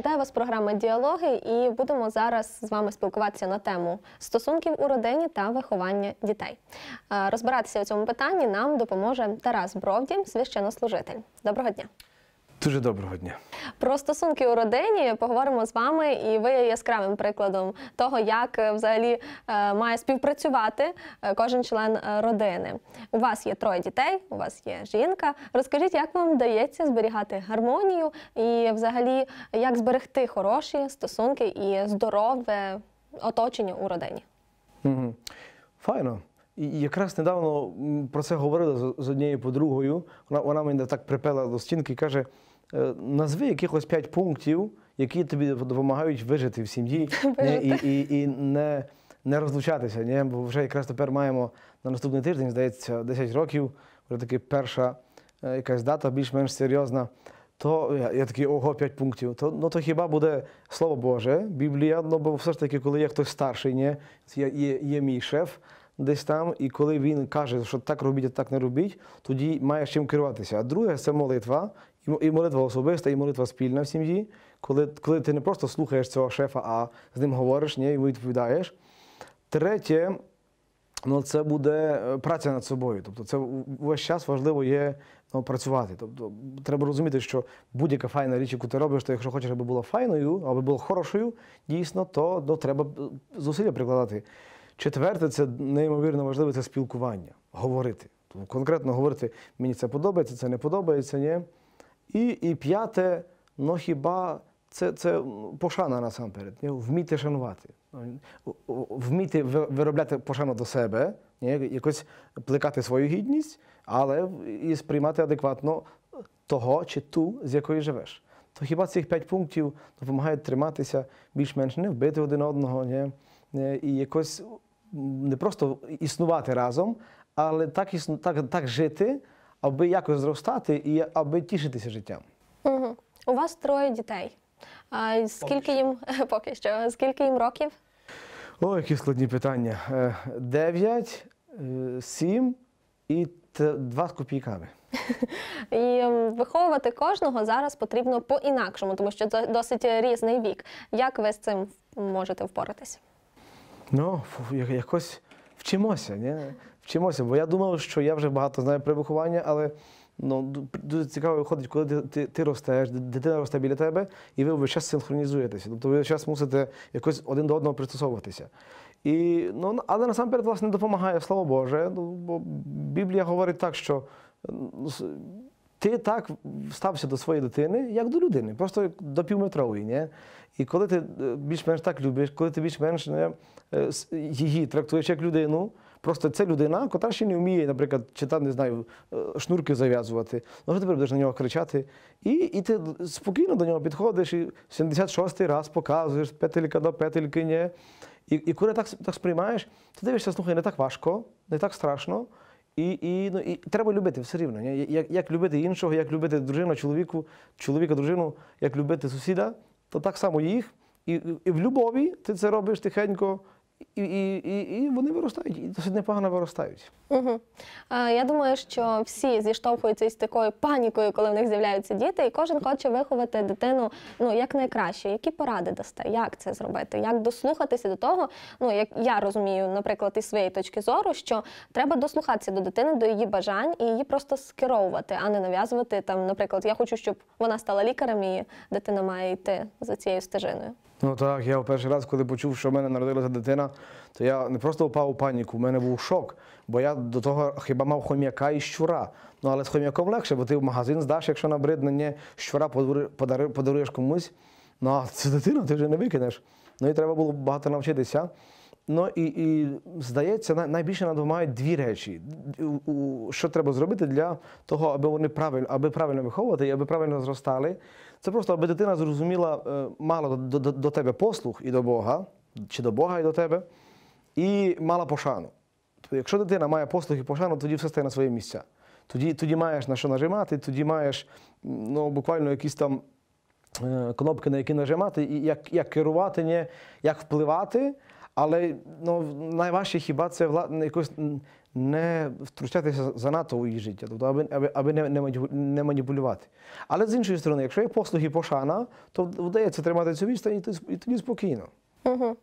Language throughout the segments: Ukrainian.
Вітаю вас, програма Діалоги, і будемо зараз з вами спілкуватися на тему стосунків у родині та виховання дітей. Е, розбиратися у цьому питанні нам допоможе Тарас Бровдін, священнослужитель. Доброго дня. Дуже доброго дня. Про стосунки у родині поговоримо з вами, і ви є яскравим прикладом того, як е, взагалі е, має співпрацювати е, кожен член родини. У вас є троє дітей, у вас є жінка. Розкажіть, як вам вдається зберігати гармонію і, взагалі, як зберегти хороші стосунки і здорове оточення у родині? Угу. Файно. І якраз недавно про це говорила з однією подругою. Вона вона мене так припела до стінки і каже: Е, назви якихось п'ять пунктів, які тобі допомагають вижити в сім'ї і і, і не не розлучатися. Ні? Бо вже якраз тепер маємо на наступний тиждень, здається, 10 років, вже таки перша е, якась дата більш-менш серйозна. То я, я такий ого, п'ять пунктів. То ну то хіба буде слово Боже, Біблія? Ну бо все ж таки, коли є хтось старший, ні? Є, є, є мій шеф десь там, і коли він каже, що так робіть, а так не робіть, тоді маєш чим керуватися. А друге це молитва, Ну і молитва особиста, і молитва спільна в сім'ї, коли коли ти не просто слухаєш цього шефа, а з ним говориш, ні, йому відповідаєш. Третє, ну це буде е, праця над собою. Тобто, це весь час важливо є ну, працювати. Тобто, треба розуміти, що будь-яка файна річ, яку ти робиш, то якщо хочеш, аби була файною, аби була хорошою, дійсно, то ну, треба е, зусилля прикладати. Четверте, це неймовірно важливе це спілкування, говорити. Тобто, конкретно говорити, мені це подобається, це не подобається, ні. І і п'яте, ну хіба це це пошана насамперед, вміти шанувати, вміти виробляти пошану до себе, якось плекати свою гідність, але і сприймати адекватно того чи ту, з якої живеш. То хіба цих п'ять пунктів допомагають триматися більш-менш не вбити один одного, не, і якось не просто існувати разом, але так, так, так жити аби якось зростати і аби тішитися життям. Угу. У вас троє дітей. А скільки їм поки що? Скільки їм років? О, які складні питання. Е, дев'ять, е, сім і два з копійками. І виховувати кожного зараз потрібно по-інакшому, тому що це досить різний вік. Як ви з цим можете впоратись? Ну, якось вчимося. Ні? вчимося. Бо я думав, що я вже багато знаю про виховання, але ну, дуже цікаво виходить, коли ти, ти, ти ростеш, дитина росте біля тебе, і ви весь час синхронізуєтеся. Тобто ви весь час мусите якось один до одного пристосовуватися. І, ну, Але насамперед, власне, допомагає, слава Боже. Ну, бо Біблія говорить так, що. Ти так стався до своєї дитини, як до людини, просто до півметрової. Ні? І коли ти е, більш-менш так любиш, коли ти більш-менш е, її трактуєш як людину, Просто це людина, яка ще не вміє, наприклад, читати, не знаю, е, шнурки зав'язувати. Ну вже тепер будеш на нього кричати. І і ти спокійно до нього підходиш, і 76-й раз показуєш петелька до петельки, ні. І і коли так так сприймаєш, ти дивишся, слухай, не так важко, не так страшно. І і, ну, і треба любити все рівно. Ні? Як як любити іншого, як любити дружину, чоловіку, чоловіка, дружину, як любити сусіда, то так само їх. І, і в любові ти це робиш тихенько. І і, і, і вони виростають, і досить непогано виростають. Угу. Я думаю, що всі зіштовхуються із такою панікою, коли в них з'являються діти, і кожен хоче виховати дитину ну як найкраще. Які поради дасте? Як це зробити? Як дослухатися до того? Ну як я розумію, наприклад, із своєї точки зору, що треба дослухатися до дитини, до її бажань і її просто скеровувати, а не нав'язувати там, наприклад, я хочу, щоб вона стала лікарем, і дитина має йти за цією стежиною. Ну так, я в перший раз, коли почув, що в мене народилася дитина, то я не просто впав у паніку, в мене був шок. Бо я до того хіба мав хом'яка і щура. Ну але з хом'яком легше, бо ти в магазин здаш, якщо на бриднення щура подаруєш комусь. Ну а це дитина, ти вже не викинеш. Ну і треба було багато навчитися. Ну і і здається, найбільше надумають дві речі: що треба зробити для того, аби вони правильно аби правильно виховувати і аби правильно зростали. Це просто, аби дитина зрозуміла, е, мала до, до, до тебе послуг і до Бога, чи до Бога і до тебе, і мала пошану. Тобто, якщо дитина має послуг і пошану, тоді все стає на свої місця. Тоді тоді маєш на що нажимати, тоді маєш ну, буквально якісь там е, кнопки, на які нажимати, і як як керувати, не, як впливати. Але ну, найважче хіба це якось не втручатися занадто у її життя, тобто аби аби, аби не, не маніпулювати. Але з іншої сторони, якщо є послуги пошана, то вдається тримати цю відстань і тоді спокійно. Угу.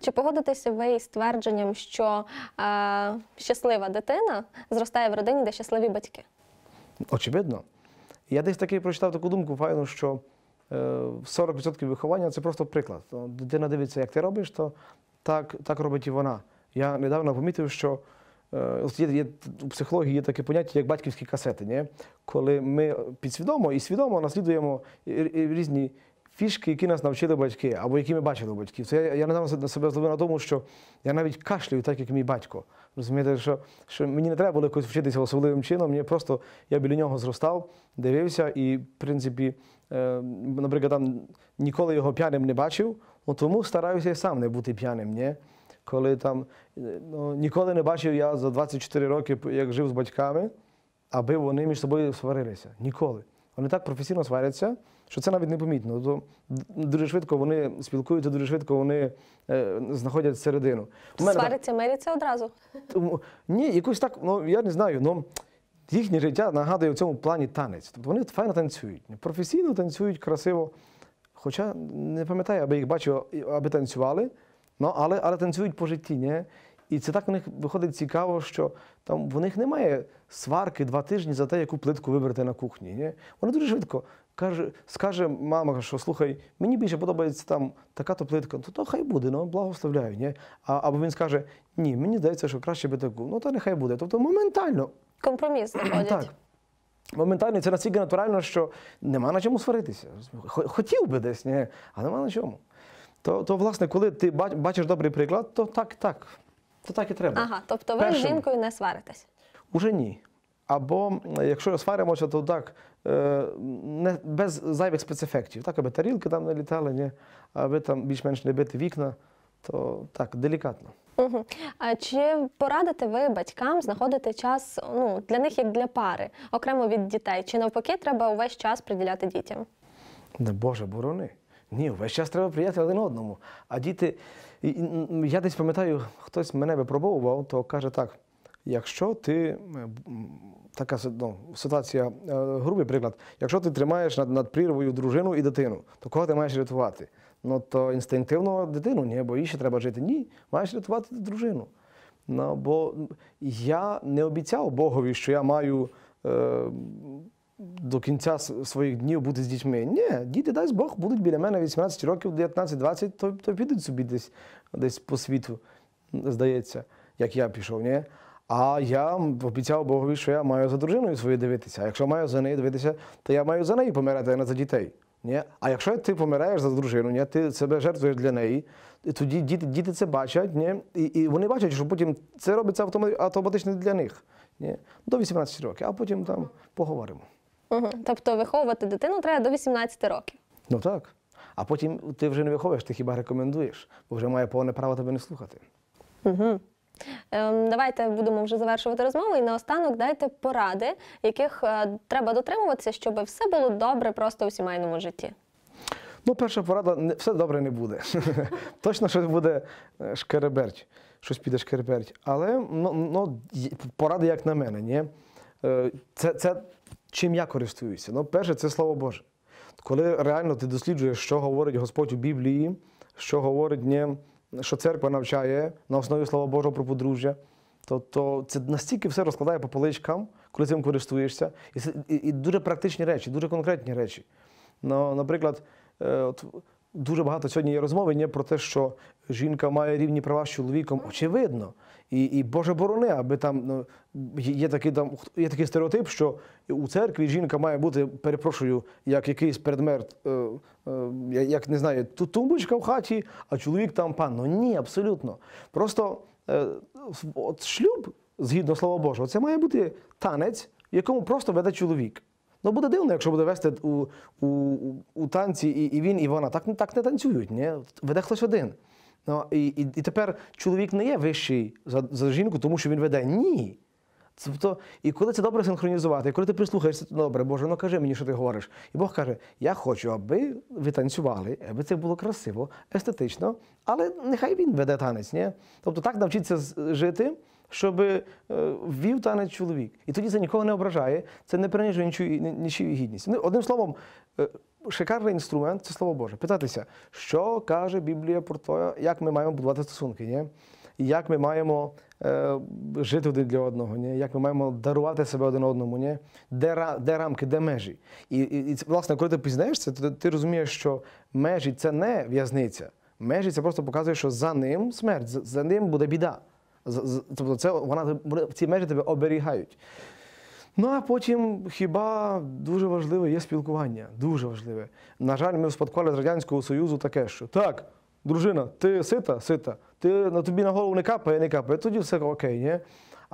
Чи погодитеся ви із твердженням, що е, щаслива дитина зростає в родині, де щасливі батьки? Очевидно. Я десь таки прочитав таку думку, файну, що 40% е, виховання це просто приклад. Дитина дивиться, як ти робиш, то так так робить і вона. Я недавно помітив, що Е, є у психології є таке поняття, як батьківські касети, ні? коли ми підсвідомо і свідомо наслідуємо різні фішки, які нас навчили батьки, або які ми бачили у батьків. Це я, я на себе зловив на тому, що я навіть кашлюю, так як мій батько. Розумієте, що що мені не треба було якось вчитися особливим чином. Мені просто я біля нього зростав, дивився, і, в принципі, е, наприклад, там ніколи його п'яним не бачив, тому стараюся і сам не бути п'яним. Ні? коли там ну, ніколи не бачив я за 24 роки, як жив з батьками, аби вони між собою сварилися. Ніколи. Вони так професійно сваряться, що це навіть непомітно. То тобто, дуже швидко вони спілкуються, дуже швидко вони е, знаходять середину. У мене Сваряться, так... одразу. Тому, ні, якось так, ну я не знаю. ну Їхнє життя нагадує в цьому плані танець. Тобто вони файно танцюють, професійно танцюють красиво. Хоча не пам'ятаю, аби їх бачив, аби танцювали. Ну, Але але танцюють по житті. Ні? І це так у них виходить цікаво, що там в них немає сварки два тижні за те, яку плитку вибрати на кухні. Ні? Вони дуже швидко каже, скаже мама, що слухай, мені більше подобається там така-то плитка, то «Ну, то хай буде, ну благословляю. Ні? А, Або він скаже, ні, мені здається, що краще би таку. Ну, то нехай буде. Тобто моментально. Компроміс знаходять. Моментально це настільки натурально, що нема на чому сваритися. Хотів би десь, ні, а нема на чому. То, то власне, коли ти бачиш добрий приклад, то так, так. То так і треба. Ага, тобто ви з жінкою не сваритесь? Уже ні. Або якщо сваримося, то так е, не, без зайвих спецефектів. Так, аби тарілки там не літали, ні, аби там більш-менш не бити вікна, то так, делікатно. Угу. А чи порадите ви батькам знаходити час ну, для них як для пари, окремо від дітей? Чи навпаки, треба увесь час приділяти дітям? Не Боже, борони. Ні, весь час треба прияти один одному. А діти, я десь пам'ятаю, хтось мене випробовував, то каже так: якщо ти е, така ну, ситуація, е, грубий приклад, якщо ти тримаєш над над прірвою дружину і дитину, то кого ти маєш рятувати? Ну то інстинктивно дитину, ні, бо їй ще треба жити. Ні, маєш рятувати дружину. Ну, Бо я не обіцяв Богові, що я маю. Е, до кінця своїх днів бути з дітьми. Ні, діти, дай Бог, будуть біля мене 18 років, 19-20, то то підуть собі десь десь по світу, здається, як я пішов. ні? А я обіцяв Богові, що я маю за дружиною свою дивитися. А якщо маю за неї дивитися, то я маю за неї помирати, а не за дітей. Ні? А якщо ти помираєш за дружину, ні? ти себе жертвуєш для неї, тоді діти діти це бачать, ні? І, і вони бачать, що потім це робиться автоматично для них. Ні? До 18 років, а потім там поговоримо. Угу. Тобто виховувати дитину треба до 18 років. Ну так. А потім ти вже не виховуєш, ти хіба рекомендуєш, бо вже має повне право тебе не слухати. Угу. Ем, давайте будемо вже завершувати розмову і наостанок дайте поради, яких е, треба дотримуватися, щоб все було добре просто у сімейному житті. Ну, перша порада все добре не буде. Точно щось буде е, шкереберть, щось піде шкереберть. Але ну, ну, поради, як на мене, ні. Е, Це, це Чим я користуюся? Ну, перше, це слово Боже. Коли реально ти досліджуєш, що говорить Господь у Біблії, що говорить, не, що церква навчає на основі Слова Божого про подружжя, то, то це настільки все розкладає по поличкам, коли цим користуєшся. І, і, і дуже практичні речі, дуже конкретні речі. Ну, Наприклад, е, от дуже багато сьогодні є розмови не про те, що жінка має рівні права з чоловіком. Очевидно. І і Боже борони, аби там ну, є такий там є такий стереотип, що у церкві жінка має бути, перепрошую, як якийсь предмет, е, е, як не знаю, тумбочка в хаті, а чоловік там пан. Ну ні, абсолютно. Просто е, от шлюб, згідно слова Божого, це має бути танець, в якому просто веде чоловік. Ну буде дивно, якщо буде вести у у, у танці і і він, і вона. Так так не танцюють, ні? веде хтось один. Ну, І і, і тепер чоловік не є вищий за, за жінку, тому що він веде. Ні. Тобто, і коли це добре синхронізувати, і коли ти прислухаєшся, то добре, Боже, ну кажи мені, що ти говориш. І Бог каже: Я хочу, аби ви танцювали, аби це було красиво, естетично, але нехай він веде танець. ні? Тобто так навчитися жити щоб ввів е, танець чоловік. І тоді це нікого не ображає, це не принижує нічию гідність. Ну, одним словом, е, шикарний інструмент це слово Боже. Питатися, що каже Біблія про те, як ми маємо будувати стосунки, ні? як ми маємо е, жити один для одного, ні? як ми маємо дарувати себе один одному, ні? де де рамки, де межі. І, і, і власне, коли ти пізнаєшся, то ти розумієш, що межі це не в'язниця. Межі це просто показує, що за ним смерть, за ним буде біда. Тобто це вона ці межі тебе оберігають. Ну а потім хіба дуже важливе є спілкування. Дуже важливе. На жаль, ми успадкували з Радянського Союзу таке, що так, дружина, ти сита, сита, ти на тобі на голову не капає, не капає. Тоді все окей, ні?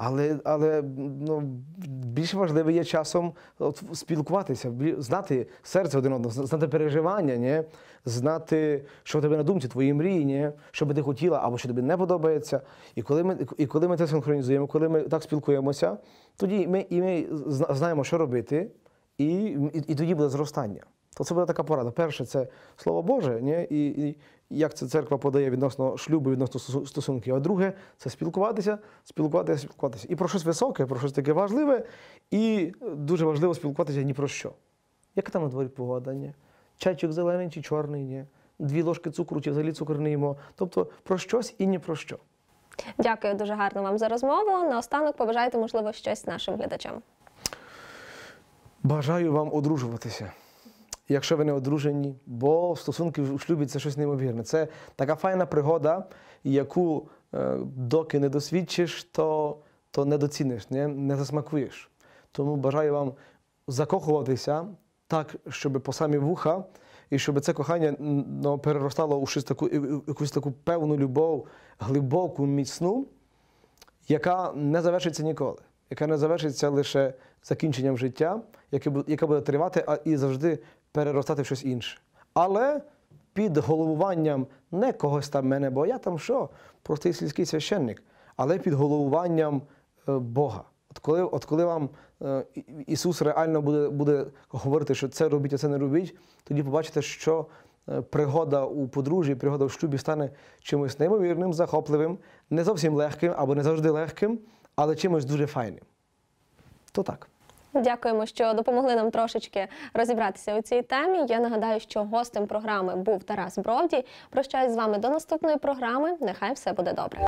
Але але ну, більш важливо є часом от, спілкуватися, знати серце один одного, знати переживання, ні? знати, що в тебе на думці, твої мрії, ні? що би ти хотіла або що тобі не подобається. І коли ми і коли ми це синхронізуємо, коли ми так спілкуємося, тоді ми і ми знаємо, що робити, і, і, і тоді буде зростання. То це буде така порада. Перше, це слово Боже, ні? І, і, як це церква подає відносно шлюбу, відносно стосунків. А друге це спілкуватися, спілкуватися, спілкуватися. І про щось високе, про щось таке важливе, і дуже важливо спілкуватися ні про що. Яка там на дворі погода? Чайчик зелений чи чорний, ні? Дві ложки цукру, чи взагалі цукор не їмо. Тобто про щось і ні про що. Дякую дуже гарно вам за розмову. Наостанок побажайте, можливо, щось нашим глядачам. Бажаю вам одружуватися якщо ви не одружені, бо стосунки в шлюбі це щось неймовірне. Це така файна пригода, яку е, доки не досвідчиш, то то не доціниш, не, не засмакуєш. Тому бажаю вам закохуватися так, щоб по самі вуха. І щоб це кохання ну, переростало у щось таку якусь таку певну любов, глибоку, міцну, яка не завершиться ніколи, яка не завершиться лише закінченням життя, яке яка буде тривати, а і завжди переростати в щось інше. Але під головуванням не когось там мене, бо я там що, простий сільський священник, але під головуванням е, Бога. От коли от коли вам е, Ісус реально буде буде говорити, що це робіть, а це не робіть, тоді побачите, що е, пригода у подружжі, пригода в шлюбі стане чимось неймовірним, захопливим, не зовсім легким або не завжди легким, але чимось дуже файним. То так. Дякуємо, що допомогли нам трошечки розібратися у цій темі. Я нагадаю, що гостем програми був Тарас Бровді. Прощаюсь з вами до наступної програми. Нехай все буде добре.